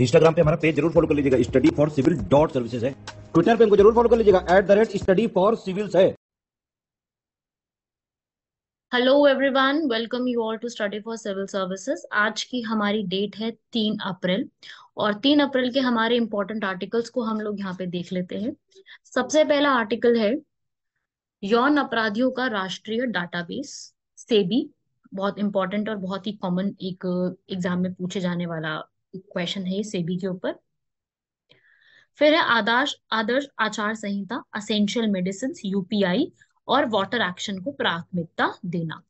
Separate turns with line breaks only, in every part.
Instagram पे हमारा page जरूर फॉलो कर लीजिएगा study for civil dot services है ट्विटर पे हमको जरूर फॉलो कर लीजिएगा at the rate study for civils है hello everyone welcome you all to study for civil services आज की हमारी डेट है तीन अप्रैल और तीन अप्रैल के हमारे इंपॉर्टेंट आर्टिकल्स को हम लोग यहाँ पे देख लेते हैं सबसे पहला आर्टिकल है यौन अपराधियों का राष्ट्रीय डाटाबेस सेबी बहुत इंपॉर्टेंट और बहुत ही कॉमन एक एग्जाम में पूछे जाने वाला क्वेश्चन है सेबी के ऊपर फिर है आदर्श आदर्श आचार संहिता असेंशियल मेडिसिन यूपीआई और वाटर एक्शन को प्राथमिकता देना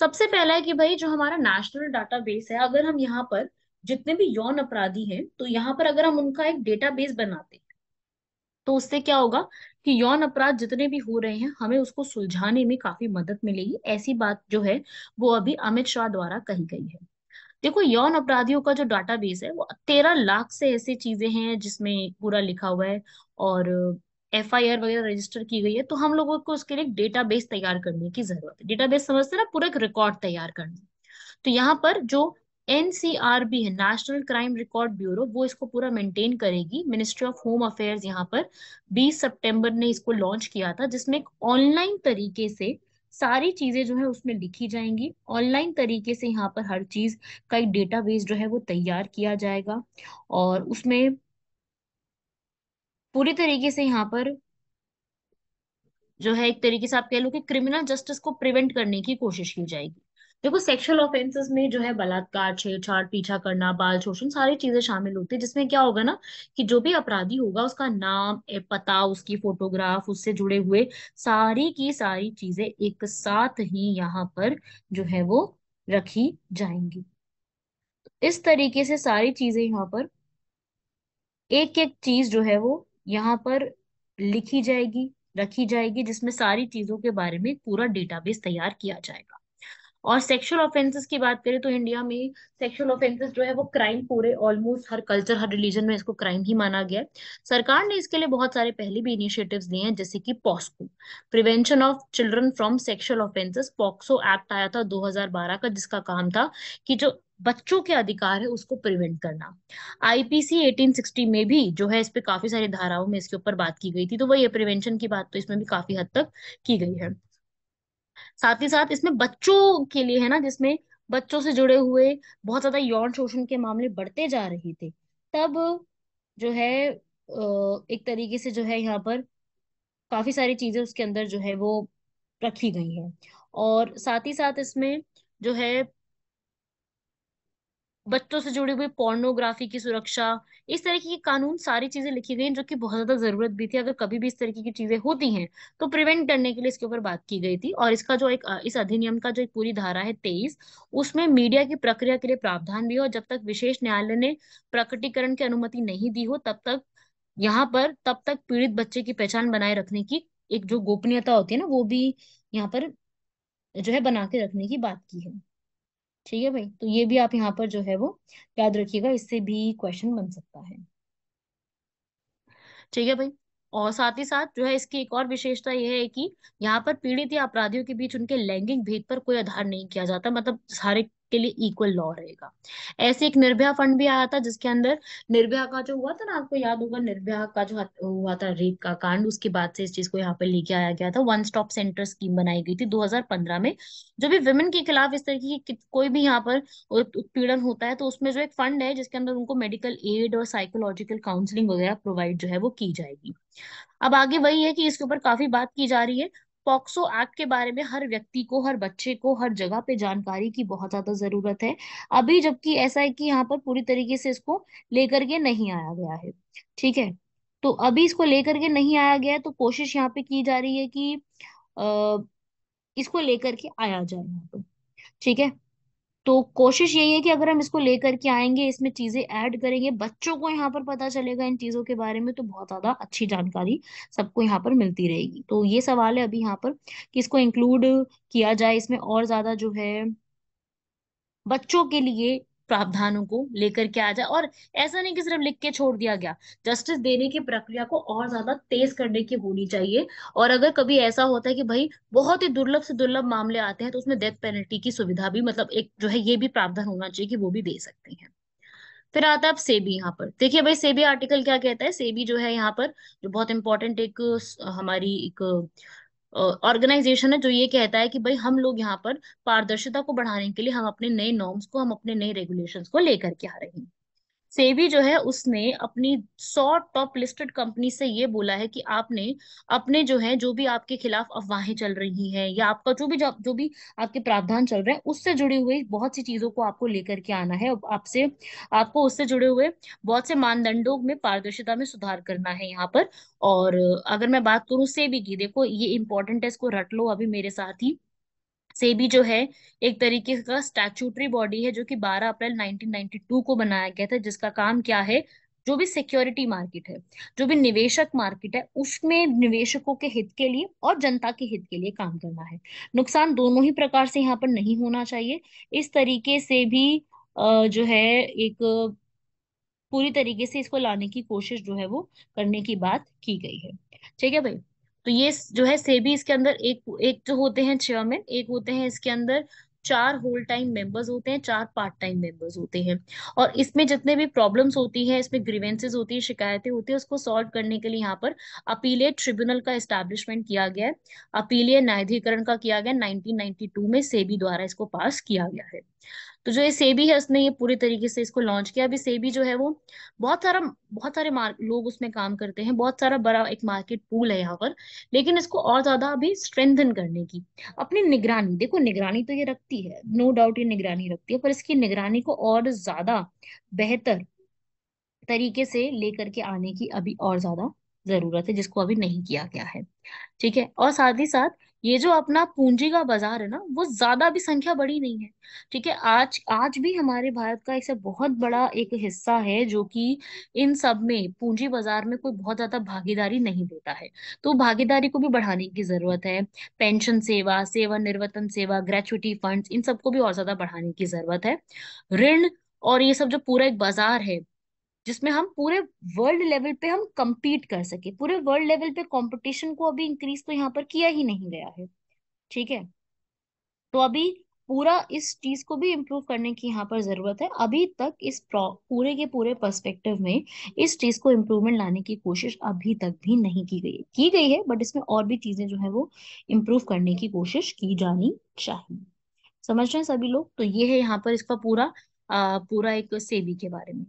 सबसे पहला है कि भाई जो हमारा नेशनल डाटाबेस है अगर हम यहाँ पर जितने भी यौन अपराधी हैं तो यहाँ पर अगर हम उनका एक डेटाबेस बनाते तो उससे क्या होगा कि यौन अपराध जितने भी हो रहे हैं हमें उसको सुलझाने में काफी मदद मिलेगी ऐसी बात जो है वो अभी अमित शाह द्वारा कही गई है देखो यौन अपराधियों का जो डाटाबेस है वो तेरह लाख से ऐसी चीजें हैं जिसमें पूरा लिखा हुआ है और एफ आई आर वगैरह रजिस्टर की गई है तो हम लोगों को उसके लिए डेटाबेस तैयार करने की जरूरत है डेटाबेस समझते ना पूरा एक रिकॉर्ड तैयार करना तो यहाँ पर जो एनसीआरबी है नेशनल क्राइम रिकॉर्ड ब्यूरो वो इसको पूरा मेंटेन करेगी मिनिस्ट्री ऑफ होम अफेयर्स यहाँ पर 20 सितंबर ने इसको लॉन्च किया था जिसमें एक ऑनलाइन तरीके से सारी चीजें जो है उसमें लिखी जाएंगी ऑनलाइन तरीके से यहाँ पर हर चीज का एक डेटाबेस जो है वो तैयार किया जाएगा और उसमें पूरी तरीके से यहाँ पर जो है एक तरीके से आप कह लो कि क्रिमिनल जस्टिस को प्रिवेंट करने की कोशिश की जाएगी देखो सेक्सुअल ऑफेंसेस में जो है बलात्कार छेड़छाड़ पीछा करना बाल शोषण सारी चीजें शामिल होती है जिसमें क्या होगा ना कि जो भी अपराधी होगा उसका नाम पता उसकी फोटोग्राफ उससे जुड़े हुए सारी की सारी चीजें एक साथ ही यहाँ पर जो है वो रखी जाएंगी इस तरीके से सारी चीजें यहाँ पर एक एक चीज जो है वो यहाँ पर लिखी जाएगी रखी जाएगी जिसमें सारी चीजों के बारे में पूरा डेटाबेस तैयार किया जाएगा और सेक्सुअल ऑफेंसेस की बात करें तो इंडिया में सेक्सुअल ऑफेंसेस जो है वो क्राइम पूरे ऑलमोस्ट हर कल्चर हर रिलीजन में इसको क्राइम ही माना गया है सरकार ने इसके लिए बहुत सारे पहले भी इनिशिएटिव्स दिए हैं जैसे कि POCSO prevention of children from sexual offences POCSO act आया था 2012 का जिसका काम था कि जो बच्चों के अधिकार है उसको प्रिवेंट करना आईपीसी 1860 में भी जो है इस पे काफी सारी धाराओं में इसके ऊपर बात की गई थी तो वही प्रिवेंशन की बात तो इसमें भी काफी हद तक की गई है साथ ही साथ इसमें बच्चों के लिए है ना जिसमें बच्चों से जुड़े हुए बहुत ज्यादा यौन शोषण के मामले बढ़ते जा रहे थे तब जो है एक तरीके से जो है यहाँ पर काफी सारी चीजें उसके अंदर जो है वो रखी गई है और साथ ही साथ इसमें जो है बच्चों से जुड़ी हुई पोर्नोग्राफी की सुरक्षा इस तरह की कानून सारी चीजें लिखी गई जो कि बहुत ज्यादा जरूरत भी थी अगर कभी भी इस तरीके की चीजें होती हैं तो प्रिवेंट करने के लिए इसके ऊपर बात की गई थी और इसका जो एक इस अधिनियम का जो एक पूरी धारा है तेईस उसमें मीडिया की प्रक्रिया के लिए प्रावधान भी हो जब तक विशेष न्यायालय ने प्रकटीकरण की अनुमति नहीं दी हो तब तक यहाँ पर तब तक पीड़ित बच्चे की पहचान बनाए रखने की एक जो गोपनीयता होती है ना वो भी यहाँ पर जो है बना के रखने की बात की है ठीक है भाई तो ये भी आप यहाँ पर जो है वो याद रखिएगा इससे भी क्वेश्चन बन सकता है ठीक है भाई और साथ ही साथ जो है इसकी एक और विशेषता यह है कि यहाँ पर पीड़ित या अपराधियों के बीच उनके लैंगिक भेद पर कोई आधार नहीं किया जाता मतलब सारे के लिए इक्वल लॉ रहेगा ऐसे एक निर्भया फंड भी आया था जिसके अंदर निर्भया का जो हुआ था ना आपको याद होगा निर्भया का जो हुआ था रेप का कांड उसके बाद से इस चीज को यहाँ पर लेके आया गया था वन स्टॉप सेंटर स्कीम बनाई गई थी 2015 में जो भी विमेन के खिलाफ इस तरीके की कोई भी यहाँ पर उत्पीड़न होता है तो उसमें जो एक फंड है जिसके अंदर उनको मेडिकल एड और साइकोलॉजिकल काउंसिलिंग वगैरह प्रोवाइड जो है वो की जाएगी अब आगे वही है कि इसके ऊपर काफी बात की जा रही है पॉक्सो एक्ट के बारे में हर व्यक्ति को हर बच्चे को हर जगह पे जानकारी की बहुत ज्यादा जरूरत है अभी जबकि ऐसा है कि यहाँ पर पूरी तरीके से इसको लेकर के नहीं आया गया है ठीक है तो अभी इसको लेकर के नहीं आया गया है तो कोशिश यहाँ पे की जा रही है कि आ, इसको लेकर के आया जाए यहाँ पर ठीक है तो कोशिश यही है कि अगर हम इसको लेकर के आएंगे इसमें चीजें ऐड करेंगे बच्चों को यहाँ पर पता चलेगा इन चीजों के बारे में तो बहुत ज्यादा अच्छी जानकारी सबको यहाँ पर मिलती रहेगी तो ये सवाल है अभी यहाँ पर कि इसको इंक्लूड किया जाए इसमें और ज्यादा जो है बच्चों के लिए प्रावधानों को लेकर के आ जाए और ऐसा नहीं कि सिर्फ लिख के छोड़ दिया गया जस्टिस देने की प्रक्रिया को और ज्यादा तेज करने की होनी चाहिए और अगर कभी ऐसा होता है कि भाई बहुत ही दुर्लभ से दुर्लभ मामले आते हैं तो उसमें डेथ पेनल्टी की सुविधा भी मतलब एक जो है ये भी प्रावधान होना चाहिए कि वो भी दे सकते हैं फिर आता है अब सेबी यहाँ पर देखिए भाई सेबी आर्टिकल क्या कहता है सेबी जो है यहाँ पर जो बहुत इंपॉर्टेंट एक हमारी एक ऑर्गेनाइजेशन है जो ये कहता है कि भाई हम लोग यहाँ पर पारदर्शिता को बढ़ाने के लिए हम अपने नए नॉर्म्स को हम अपने नए रेगुलेशन को लेकर के आ रहे हैं से भी जो है उसने अपनी सौ टॉप लिस्टेड कंपनी से ये बोला है कि आपने अपने जो है जो भी आपके खिलाफ अफवाहें चल रही हैं या आपका जो भी जो, भी आपके प्रावधान चल रहे हैं उससे जुड़ी हुई बहुत सी चीजों को आपको लेकर के आना है आपसे आपको उससे जुड़े हुए बहुत से मानदंडों में पारदर्शिता में सुधार करना है यहाँ पर और अगर मैं बात करूँ सेबी की देखो ये इंपॉर्टेंट है इसको रट लो अभी मेरे साथ ही से भी जो है एक तरीके का स्टैचूटरी बॉडी है जो कि 12 अप्रैल 1992 को बनाया गया था जिसका काम क्या है जो भी सिक्योरिटी मार्केट है जो भी निवेशक मार्केट है उसमें निवेशकों के हित के लिए और जनता के हित के लिए काम करना है नुकसान दोनों ही प्रकार से यहाँ पर नहीं होना चाहिए इस तरीके से भी जो है एक पूरी तरीके से इसको लाने की कोशिश जो है वो करने की बात की गई है ठीक है भाई तो ये जो है सेबी इसके अंदर एक एक जो होते हैं चेयरमैन एक होते हैं इसके अंदर चार होल टाइम मेंबर्स होते हैं चार पार्ट टाइम मेंबर्स होते हैं और इसमें जितने भी प्रॉब्लम्स होती है इसमें ग्रीवेंसेज होती है शिकायतें होती है उसको सॉल्व करने के लिए यहाँ पर अपीलिय ट्रिब्यूनल का स्टैब्लिशमेंट किया गया है अपीलिय न्यायाधिकरण का किया गया 1992 में सेबी द्वारा इसको पास किया गया है तो जो ये सेबी है उसने ये पूरी तरीके से इसको लॉन्च किया अभी सेबी जो है वो बहुत सारा बहुत सारे लोग उसमें काम करते हैं बहुत सारा बड़ा एक मार्केट पूल है यहाँ पर लेकिन इसको और ज्यादा अभी स्ट्रेंथन करने की अपनी निगरानी देखो निगरानी तो ये रखती है नो डाउट ये निगरानी रखती है पर इसकी निगरानी को और ज्यादा बेहतर तरीके से लेकर के आने की अभी और ज्यादा जरूरत है जिसको अभी नहीं किया गया है ठीक है और साथ ही साथ ये जो अपना पूंजी का बाजार है ना वो ज्यादा भी संख्या बड़ी नहीं है ठीक है आज आज भी हमारे भारत का ऐसा बहुत बड़ा एक हिस्सा है जो कि इन सब में पूंजी बाजार में कोई बहुत ज्यादा भागीदारी नहीं देता है तो भागीदारी को भी बढ़ाने की जरूरत है पेंशन सेवा सेवा निर्वतन सेवा ग्रेचुटी फंड इन सबको भी और ज्यादा बढ़ाने की जरूरत है ऋण और ये सब जो पूरा एक बाजार है जिसमें हम पूरे वर्ल्ड लेवल पे हम कम्पीट कर सके पूरे वर्ल्ड लेवल पे कंपटीशन को अभी इंक्रीज तो यहाँ पर किया ही नहीं गया है ठीक है तो अभी पूरा इस चीज को भी इम्प्रूव करने की यहाँ पर जरूरत है अभी तक इस पूरे के पूरे पर्सपेक्टिव में इस चीज को इम्प्रूवमेंट लाने की कोशिश अभी तक भी नहीं की गई की गई है बट इसमें और भी चीजें जो है वो इम्प्रूव करने की कोशिश की जानी चाहिए समझ रहे हैं सभी लोग तो ये है यहाँ पर इसका पूरा आ, पूरा एक सेबी के बारे में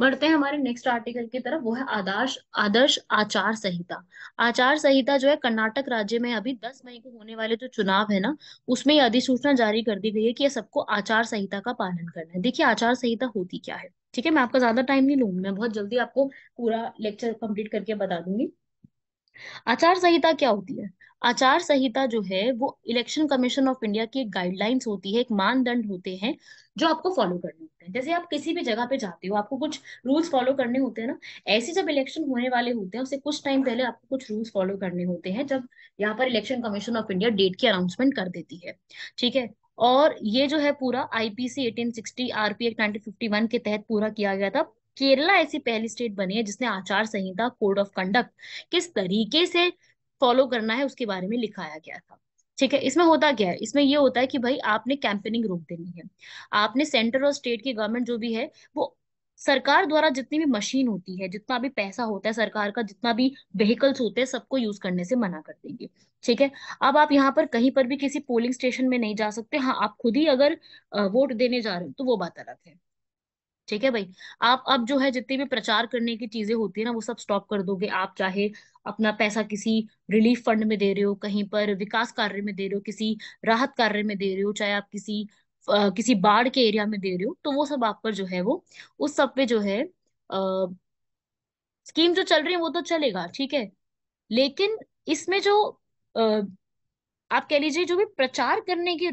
बढ़ते हैं हमारे नेक्स्ट आर्टिकल की तरफ वो है आदर्श आदर्श आचार संहिता आचार संहिता जो है कर्नाटक राज्य में अभी दस मई को होने वाले जो तो चुनाव है ना उसमें अधिसूचना जारी कर दी गई है कि सबको आचार संहिता का पालन करना है देखिए आचार संहिता होती क्या है ठीक है मैं आपका ज्यादा टाइम नहीं लूंगी मैं बहुत जल्दी आपको पूरा लेक्चर कंप्लीट करके बता दूंगी आचार संहिता क्या होती है आचार संहिता जो है वो इलेक्शन कमीशन ऑफ इंडिया की एक गाइडलाइंस होती है एक मानदंड होते हैं जो आपको फॉलो करने होते हैं जैसे आप किसी भी जगह पे जाते हो आपको कुछ रूल्स फॉलो करने होते हैं ना ऐसे जब इलेक्शन होने वाले होते हैं उससे कुछ टाइम पहले आपको कुछ रूल्स फॉलो करने होते हैं जब यहाँ पर election commission of India date की अनाउंसमेंट कर देती है ठीक है और ये जो है पूरा आईपीसी 1860 आरपी एक्ट 1951 के तहत पूरा किया गया था केरला ऐसी पहली स्टेट बनी है जिसने आचार संहिता कोड ऑफ कंडक्ट किस तरीके से फॉलो करना है उसके बारे में लिखाया गया था ठीक है इसमें होता क्या है इसमें ये होता है कि भाई आपने कैंपेनिंग रोक देनी है आपने सेंटर और स्टेट की गवर्नमेंट जो भी है वो सरकार द्वारा जितनी भी मशीन होती है जितना भी पैसा होता है सरकार का जितना भी व्हीकल्स होते हैं सबको यूज करने से मना कर देंगे ठीक है अब आप यहाँ पर कहीं पर भी किसी पोलिंग स्टेशन में नहीं जा सकते हाँ आप खुद ही अगर वोट देने जा रहे हो तो वो बात अलग है ठीक है भाई आप अब जो है जितनी भी प्रचार करने की चीजें होती है ना वो सब स्टॉप कर दोगे आप चाहे अपना पैसा किसी रिलीफ फंड में दे रहे हो कहीं पर विकास कार्य में दे रहे हो किसी राहत कार्य में दे रहे हो चाहे आप किसी आ, किसी बाढ़ के एरिया में दे रहे हो तो वो सब आप पर जो है वो उस सब पे जो है आ, स्कीम जो चल रही है वो तो चलेगा ठीक है लेकिन इसमें जो आ, आप कह लीजिए जो भी प्रचार करने की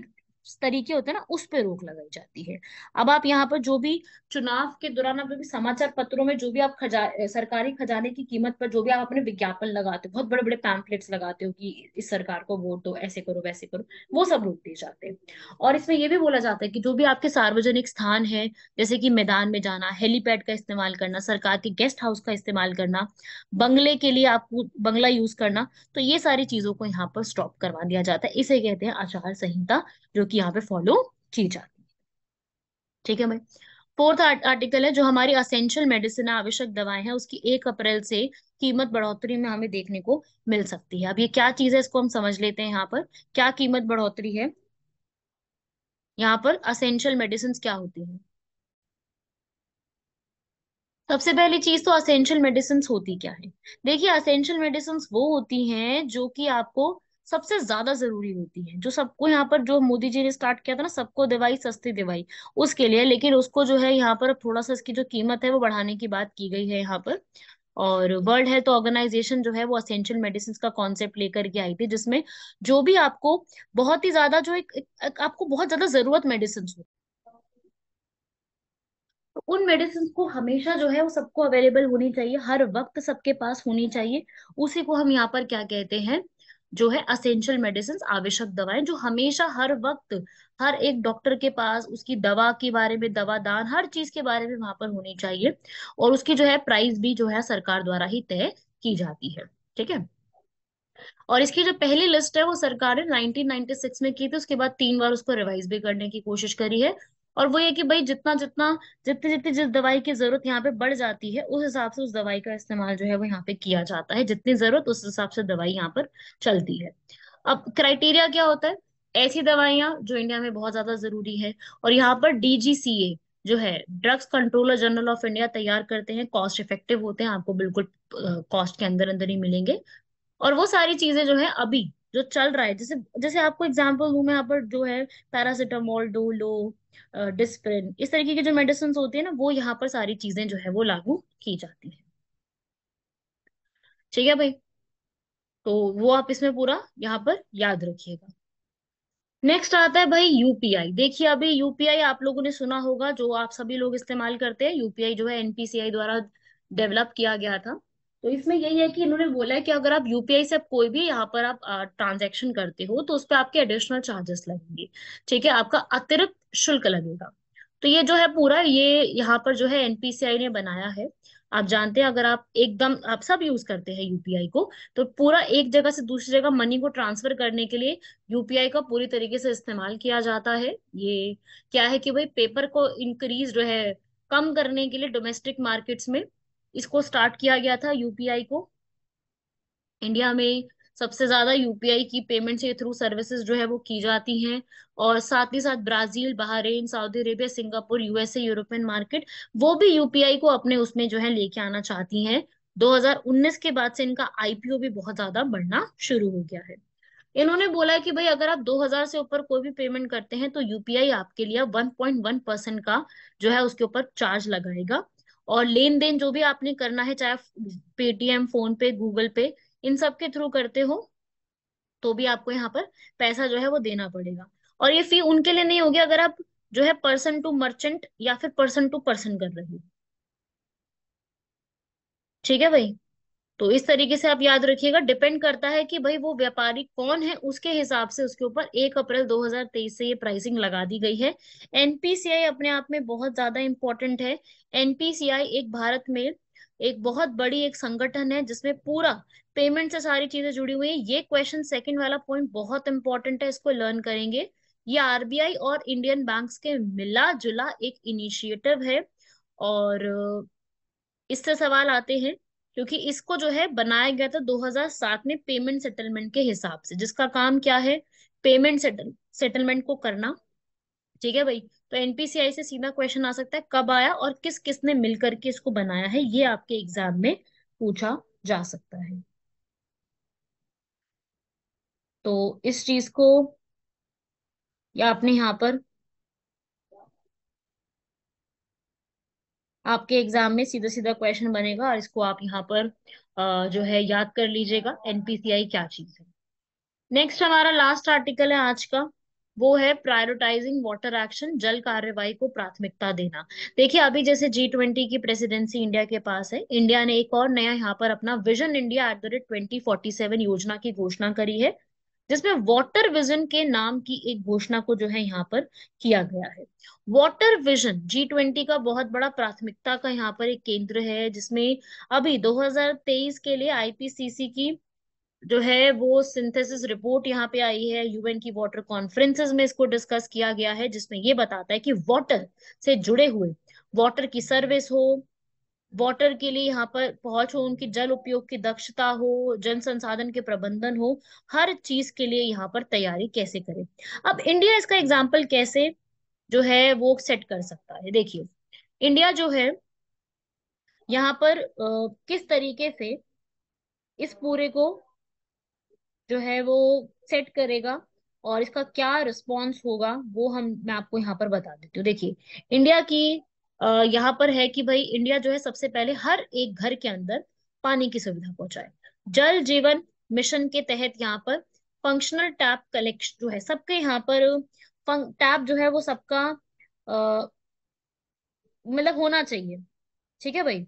तरीके होते हैं ना उस पर रोक लगाई जाती है अब आप यहाँ पर जो भी चुनाव के दौरान आप समाचार पत्रों में जो भी आप खजा सरकारी खजाने की कीमत पर जो भी आप अपने विज्ञापन लगाते हो बहुत बड़े बड़े पैम्फलेट्स लगाते हो कि इस सरकार को वोट दो ऐसे करो वैसे करो वो सब रोक दिए जाते हैं और इसमें यह भी बोला जाता है कि जो भी आपके सार्वजनिक स्थान है जैसे कि मैदान में जाना हेलीपैड का इस्तेमाल करना सरकार के गेस्ट हाउस का इस्तेमाल करना बंगले के लिए आप बंगला यूज करना तो ये सारी चीजों को यहाँ पर स्टॉप करवा दिया जाता है इसे कहते हैं आचार संहिता जो कि यहाँ पे फॉलो की जाती है ठीक है भाई फोर्थ आर्टिकल है जो हमारी असेंशियल मेडिसिन आवश्यक दवाएं हैं उसकी एक अप्रैल से कीमत बढ़ोतरी में हमें देखने को मिल सकती है अब ये क्या चीज है इसको हम समझ लेते हैं यहाँ पर क्या कीमत बढ़ोतरी है यहाँ पर असेंशियल मेडिसिन क्या होती है सबसे पहली चीज तो असेंशियल मेडिसिन होती क्या है देखिए असेंशियल मेडिसिन वो होती हैं जो कि आपको सबसे ज्यादा जरूरी होती है जो सबको यहाँ पर जो मोदी जी ने स्टार्ट किया था ना सबको दवाई सस्ती दवाई उसके लिए लेकिन उसको जो है यहाँ पर थोड़ा सा इसकी जो कीमत है वो बढ़ाने की बात की गई है यहाँ पर और वर्ल्ड हेल्थ ऑर्गेनाइजेशन जो है वो असेंशियल मेडिसिन का कॉन्सेप्ट लेकर के आई थी जिसमें जो भी आपको बहुत ही ज्यादा जो एक, एक, आपको बहुत ज्यादा जरूरत मेडिसिन हो तो उन मेडिसिन को हमेशा जो है वो सबको अवेलेबल होनी चाहिए हर वक्त सबके पास होनी चाहिए उसी को हम यहाँ पर क्या कहते हैं जो है असेंशियल मेडिसिन आवश्यक दवाएं जो हमेशा हर वक्त हर एक डॉक्टर के पास उसकी दवा के बारे में दवा दान हर चीज के बारे में वहां पर होनी चाहिए और उसकी जो है प्राइस भी जो है सरकार द्वारा ही तय की जाती है ठीक है और इसकी जो पहली लिस्ट है वो सरकार ने 1996 में की थी उसके बाद तीन बार उसको रिवाइज भी करने की कोशिश करी है और वो ये कि भाई जितना जितना जितनी जितनी जिस दवाई की जरूरत यहाँ पे बढ़ जाती है उस हिसाब से उस दवाई का इस्तेमाल जो है वो यहाँ पे किया जाता है जितनी जरूरत उस हिसाब से दवाई यहाँ पर चलती है अब क्राइटेरिया क्या होता है ऐसी दवाइयां जो इंडिया में बहुत ज्यादा जरूरी है और यहाँ पर डीजीसीए जो है drugs controller general of India तैयार करते हैं कॉस्ट इफेक्टिव होते हैं आपको बिल्कुल कॉस्ट के अंदर अंदर ही मिलेंगे और वो सारी चीजें जो है अभी जो चल रहा है जैसे जैसे आपको एग्जाम्पल दूं मैं यहाँ पर जो है पैरासिटामोल डोलो डिस्प्रिन इस तरीके की जो मेडिसिन होती है ना वो यहाँ पर सारी चीजें जो है वो लागू की जाती है ठीक है भाई तो वो आप इसमें पूरा यहाँ पर याद रखिएगा नेक्स्ट आता है भाई यूपीआई देखिए अभी यूपीआई आप लोगों ने सुना होगा जो आप सभी लोग इस्तेमाल करते हैं यूपीआई जो है एनपीसीआई द्वारा डेवलप किया गया था तो इसमें यही है कि इन्होंने बोला है कि अगर आप यूपीआई से आप कोई भी यहाँ पर आप ट्रांजेक्शन करते हो तो उस पर आपके एडिशनल चार्जेस लगेंगे ठीक है आपका अतिरिक्त शुल्क लगेगा तो ये जो है पूरा ये यहाँ पर जो है एनपीसीआई ने बनाया है आप जानते हैं अगर आप एकदम आप सब यूज करते हैं यूपीआई को तो पूरा एक जगह से दूसरी जगह मनी को ट्रांसफर करने के लिए यूपीआई का पूरी तरीके से इस्तेमाल किया जाता है ये क्या है कि भाई पेपर को इंक्रीज जो है कम करने के लिए डोमेस्टिक मार्केट्स में इसको स्टार्ट किया गया था यूपीआई को इंडिया में सबसे ज्यादा यूपीआई की पेमेंट्स के थ्रू सर्विसेज जो है वो की जाती हैं और साथ ही साथ Brazil Bahrain Saudi Arabia Singapore USA European market वो भी यूपीआई को अपने उसमें जो है लेके आना चाहती हैं 2019 के बाद से इनका आईपीओ भी बहुत ज्यादा बढ़ना शुरू हो गया है इन्होंने बोला कि भाई अगर आप 2000 से ऊपर कोई भी पेमेंट करते हैं तो यूपीआई आपके लिए 1.1 परसेंट का जो है उसके ऊपर चार्ज लगाएगा और लेन देन जो भी आपने करना है चाहे पेटीएम फोन पे गूगल पे इन सब के थ्रू करते हो तो भी आपको यहाँ पर पैसा जो है वो देना पड़ेगा और ये फी उनके लिए नहीं होगी अगर आप जो है पर्सन टू मर्चेंट या फिर पर्सन टू पर्सन कर रहे हो ठीक है भाई तो इस तरीके से आप याद रखिएगा डिपेंड करता है कि भाई वो व्यापारी कौन है उसके हिसाब से उसके ऊपर एक अप्रैल 2023 से ये प्राइसिंग लगा दी गई है एनपीसीआई अपने आप में बहुत ज्यादा इंपॉर्टेंट है एनपीसीआई एक भारत में एक बहुत बड़ी एक संगठन है जिसमें पूरा पेमेंट से सारी चीजें जुड़ी हुई है ये क्वेश्चन सेकेंड वाला पॉइंट बहुत इंपॉर्टेंट है इसको लर्न करेंगे ये आरबीआई और इंडियन बैंक के मिला जुला एक इनिशिएटिव है और इससे सवाल आते हैं क्योंकि इसको जो है बनाया गया था 2007 में पेमेंट सेटलमेंट के हिसाब से जिसका काम क्या है पेमेंट सेटल सेटलमेंट को करना ठीक है भाई तो एनपीसीआई से सीधा क्वेश्चन आ सकता है कब आया और किस किसने मिलकर के इसको बनाया है ये आपके एग्जाम में पूछा जा सकता है तो इस चीज को या आपने यहाँ पर आपके एग्जाम में सीधा सीधा क्वेश्चन बनेगा और इसको आप यहाँ पर जो है याद कर लीजिएगा एनपीसीआई क्या चीज है नेक्स्ट हमारा लास्ट आर्टिकल है आज का वो है प्रायोरिटाइजिंग वाटर एक्शन जल कार्यवाही को प्राथमिकता देना देखिए अभी जैसे जी ट्वेंटी की प्रेसिडेंसी इंडिया के पास है इंडिया ने एक और नया यहाँ पर अपना vision India at the rate twenty forty seven योजना की घोषणा करी है जिसमें वाटर विजन के नाम की एक घोषणा को जो है यहाँ पर किया गया है वाटर विजन जी ट्वेंटी का बहुत बड़ा प्राथमिकता का यहाँ पर एक केंद्र है जिसमें अभी 2023 के लिए आईपीसीसी की जो है वो सिंथेसिस रिपोर्ट यहाँ पे आई है यूएन की वाटर कॉन्फ्रेंसेस में इसको डिस्कस किया गया है जिसमें ये बताता है कि वाटर से जुड़े हुए वाटर की सर्विस हो वाटर के लिए यहाँ पर पहुंच हो उनकी जल उपयोग की दक्षता हो जन संसाधन के प्रबंधन हो हर चीज के लिए यहाँ पर तैयारी कैसे करें अब इंडिया इसका एग्जाम्पल कैसे जो है वो सेट कर सकता है देखिए इंडिया जो है यहाँ पर आ, किस तरीके से इस पूरे को जो है वो सेट करेगा और इसका क्या रिस्पॉन्स होगा वो हम मैं आपको यहाँ पर बता देती हूँ देखिए इंडिया की यहाँ पर है कि भाई इंडिया जो है सबसे पहले हर एक घर के अंदर पानी की सुविधा पहुंचाए जल जीवन मिशन के तहत यहाँ पर फंक्शनल टैप कलेक्शन जो है सबके यहाँ पर टैप जो है वो सबका मतलब होना चाहिए ठीक है भाई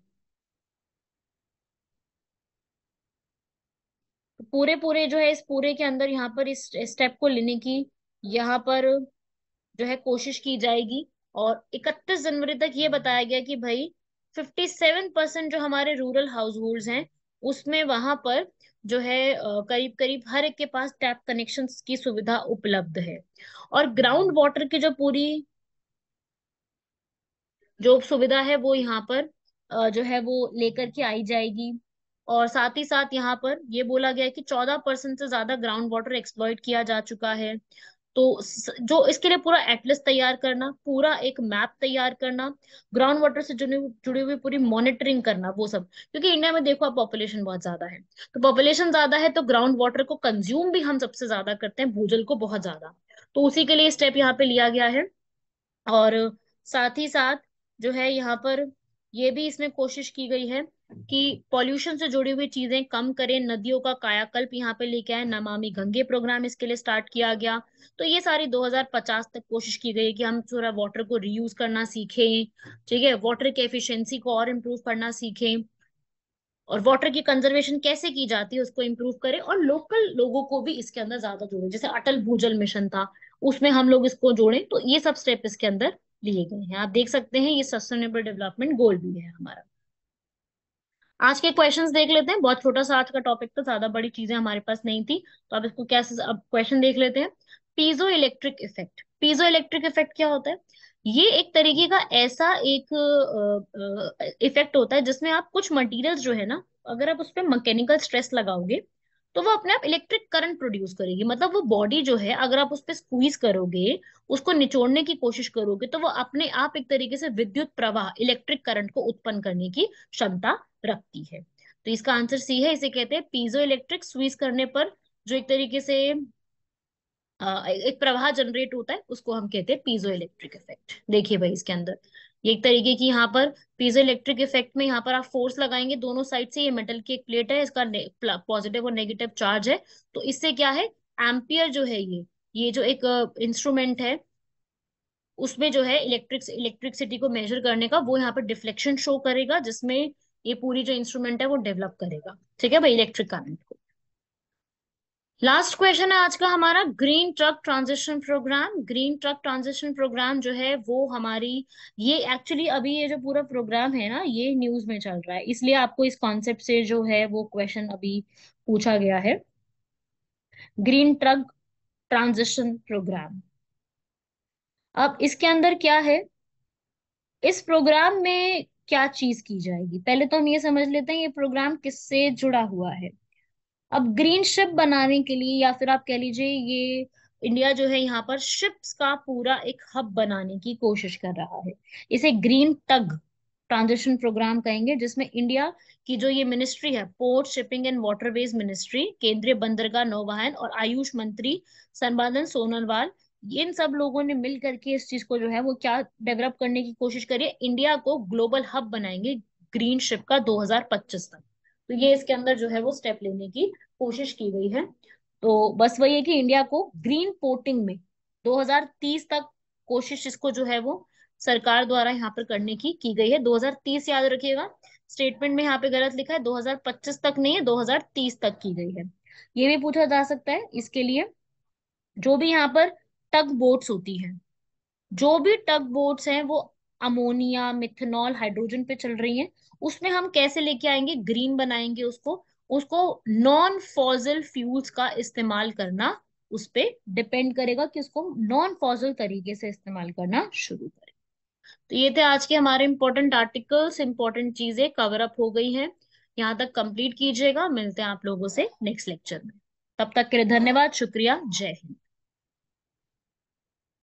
तो पूरे पूरे जो है इस पूरे के अंदर यहाँ पर इस स्टेप को लेने की यहाँ पर जो है कोशिश की जाएगी और 31 जनवरी तक ये बताया गया कि भाई 57 परसेंट जो हमारे रूरल हाउस होल्ड हैं उसमें वहां पर जो है करीब करीब हर एक के पास टैप कनेक्शन की सुविधा उपलब्ध है और ग्राउंड वाटर की जो पूरी जो सुविधा है वो यहाँ पर जो है वो लेकर के आई जाएगी और साथ ही साथ यहाँ पर ये बोला गया कि चौदह परसेंट से ज्यादा ग्राउंड वाटर एक्सप्लॉइट किया जा चुका है तो जो इसके लिए पूरा एटलस तैयार करना पूरा एक मैप तैयार करना ग्राउंड वाटर से जुड़ी जुड़ी हुई पूरी मॉनिटरिंग करना वो सब क्योंकि इंडिया में देखो आप पॉपुलेशन बहुत ज्यादा है तो पॉपुलेशन ज्यादा है तो ग्राउंड वाटर को कंज्यूम भी हम सबसे ज्यादा करते हैं भूजल को बहुत ज्यादा तो उसी के लिए स्टेप यहाँ पे लिया गया है और साथ ही साथ जो है यहाँ पर ये भी इसमें कोशिश की गई है कि पॉल्यूशन से जुड़ी हुई चीजें कम करें नदियों का कायाकल्प यहाँ पे लेके आए नमामि गंगे प्रोग्राम इसके लिए स्टार्ट किया गया तो ये सारी 2050 तक कोशिश की गई कि हम थोड़ा वाटर को रियूज करना सीखें ठीक है वाटर की एफिशिएंसी को और इम्प्रूव करना सीखें और वाटर की कंजर्वेशन कैसे की जाती है उसको इम्प्रूव करें और लोकल लोगों को भी इसके अंदर ज्यादा जोड़े जैसे अटल भूजल मिशन था उसमें हम लोग इसको जोड़े तो ये सब स्टेप इसके अंदर लिए गए हैं आप देख सकते हैं ये सस्टेनेबल डेवलपमेंट गोल भी है हमारा आज के क्वेश्चन देख लेते हैं बहुत छोटा सा आज का टॉपिक तो ज्यादा बड़ी चीजें हमारे पास नहीं थी तो अब इसको क्या अब क्वेश्चन देख लेते हैं piezo electric effect piezo electric effect क्या होता है ये एक तरीके का ऐसा एक इफेक्ट होता है जिसमें आप कुछ मटेरियल्स जो है ना अगर आप उस पर मैकेनिकल स्ट्रेस लगाओगे तो वो अपने आप इलेक्ट्रिक करंट प्रोड्यूस करेगी मतलब वो बॉडी जो है अगर आप उस पर स्क्वीज करोगे उसको निचोड़ने की कोशिश करोगे तो वो अपने आप एक तरीके से विद्युत प्रवाह इलेक्ट्रिक करंट को उत्पन्न करने की क्षमता रखती है तो इसका आंसर सी है इसे कहते हैं पीजो इलेक्ट्रिक स्विच करने पर जो एक तरीके से एक प्रवाह जनरेट होता है उसको हम कहते हैं पीजो इलेक्ट्रिक इफेक्ट देखिए भाई इसके अंदर एक तरीके की यहाँ पर पीजो इलेक्ट्रिक इफेक्ट में यहाँ पर आप फोर्स लगाएंगे दोनों साइड से ये मेटल की एक प्लेट है इसका पॉजिटिव और नेगेटिव चार्ज है तो इससे क्या है एम्पियर जो है ये ये जो एक इंस्ट्रूमेंट है उसमें जो है इलेक्ट्रिक इलेक्ट्रिसिटी को मेजर करने का वो यहाँ पर डिफ्लेक्शन शो करेगा जिसमें ये पूरी जो इंस्ट्रूमेंट है वो डेवलप करेगा ठीक है भाई इलेक्ट्रिक करंट को लास्ट क्वेश्चन है आज का हमारा green truck transition programme green truck transition programme जो है वो हमारी ये एक्चुअली अभी ये जो पूरा प्रोग्राम है ना ये न्यूज में चल रहा है इसलिए आपको इस कॉन्सेप्ट से जो है वो क्वेश्चन अभी पूछा गया है ग्रीन ट्रक ट्रांजिशन प्रोग्राम अब इसके अंदर क्या है इस प्रोग्राम में क्या चीज की जाएगी पहले तो हम ये समझ लेते हैं ये प्रोग्राम किससे जुड़ा हुआ है अब ग्रीन शिप बनाने के लिए या फिर आप कह लीजिए ये इंडिया जो है यहाँ पर शिप्स का पूरा एक हब बनाने की कोशिश कर रहा है इसे ग्रीन टग ट्रांजिशन प्रोग्राम कहेंगे जिसमें इंडिया की जो ये मिनिस्ट्री है port shipping and waterways ministry केंद्रीय बंदरगाह नौवाहन और आयुष मंत्री सनबादन सोनोवाल इन सब लोगों ने मिल करके इस चीज को जो है वो क्या डेवलप करने की कोशिश करी इंडिया को ग्लोबल हब बनाएंगे ग्रीन शिप का 2025 तक तो ये इसके अंदर जो है वो स्टेप लेने की कोशिश की गई है तो बस वही है कि इंडिया को ग्रीन पोर्टिंग में 2030 तक कोशिश इसको जो है वो सरकार द्वारा यहाँ पर करने की की गई है 2030 याद रखिएगा स्टेटमेंट में यहाँ पे गलत लिखा है 2025 तक नहीं है 2030 तक की गई है ये भी पूछा जा सकता है इसके लिए जो भी यहाँ पर टग बोट्स होती हैं जो भी टग बोट्स हैं वो अमोनिया मिथेनॉल हाइड्रोजन पे चल रही हैं उसमें हम कैसे लेके आएंगे ग्रीन बनाएंगे उसको उसको नॉन फॉजल फ्यूल्स का इस्तेमाल करना उस पर डिपेंड करेगा कि उसको नॉन फॉजल तरीके से इस्तेमाल करना शुरू करें तो ये थे आज के हमारे इंपॉर्टेंट आर्टिकल्स इंपॉर्टेंट चीजें कवर अप हो गई हैं यहाँ तक कंप्लीट कीजिएगा मिलते हैं आप लोगों से नेक्स्ट लेक्चर में तब तक के लिए धन्यवाद शुक्रिया जय हिंद